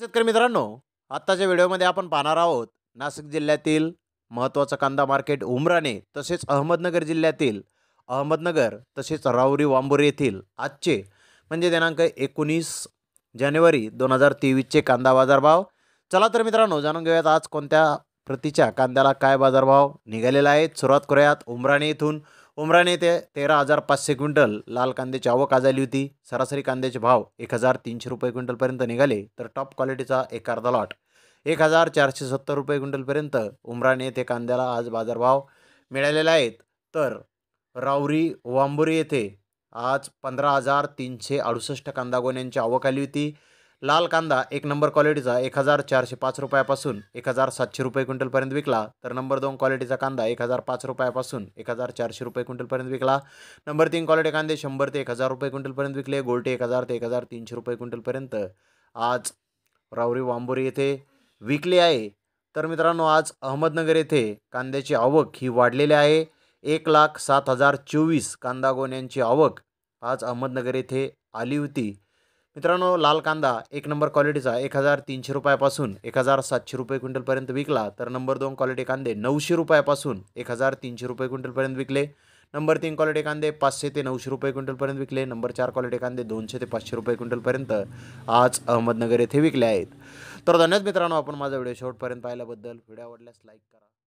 शेतकरी मित्रांनो आत्ताच्या व्हिडिओमध्ये आपण पाहणार आहोत नाशिक जिल्ह्यातील महत्त्वाचा कांदा मार्केट उमराणे तसेच अहमदनगर जिल्ह्यातील अहमदनगर तसेच रावरी वांबोरी येथील आजचे म्हणजे दिनांक एकोणीस जानेवारी दोन हजार तेवीसचे कांदा बाजारभाव चला तर मित्रांनो जाणून घेऊयात आज कोणत्या प्रतीच्या कांद्याला काय बाजारभाव निघालेला आहे सुरुवात करूयात उमराणे येथून उमराने येथे तेरा हजार पाचशे क्विंटल लाल कांद्याची आवक आज आली होती सरासरी कांद्याचे भाव एक हजार तीनशे रुपये क्विंटलपर्यंत निघाले तर टॉप क्वालिटीचा एक अर्धा लॉट एक हजार चारशे सत्तर रुपये क्विंटलपर्यंत उमराने येथे कांद्याला आज बाजारभाव मिळालेला आहेत तर रावरी वांबुरी येथे आज पंधरा हजार तीनशे अडुसष्ट कांदा गोण्यांची आवक आली होती लाल कांदा एक नंबर क्वालिटीचा एक हजार चारशे पाच रुपयापासून एक हजार सातशे रुपये क्विंटलपर्यंत विकला तर नंबर दोन क्वालिटीचा कांदा एक हजार पाच रुपयापासून एक हजार चारशे रुपये क्विंटलपर्यंत विकला नंबर तीन क्वालिटी कांदे शंभर ते एक हजार रुपये क्विंटलपर्यंत विकले गोलटे एक हजार ते एक हजार तीनशे रुपये क्विंटलपर्यंत आज रावरी वांबोरी येथे विकले आहे तर मित्रांनो आज अहमदनगर येथे कांद्याची आवक ही वाढलेली आहे एक लाख सात हजार चोवीस कांदा गोण्यांची आवक आज अहमदनगर येथे आली होती मित्रांनो लाल कांदा एक नंबर क्वालिटीचा एक हजार तीनशे रुपयापासून एक हजार सातशे रुपये क्विंटलपर्यंत विकला तर नंबर दोन क्वालिटी कांदे नऊशे रुपयापासून एक हजार तीनशे रुपये क्विंटलपर्यंत विकले नंबर तीन क्वालिटी कांदे पाचशे ते नऊशे रुपये क्विंटलपर्यंत विकले नंबर चार क्वालिटी कांदे दोनशे ते पाचशे रुपये क्विंटलपर्यंत आज अहमदनगर येथे विकले आहेत तर धन्यवाद मित्रांनो आपण माझा व्हिडिओ शेवटपर्यंत पाहिल्याबद्दल व्हिडिओ आवडल्यास लाईक करा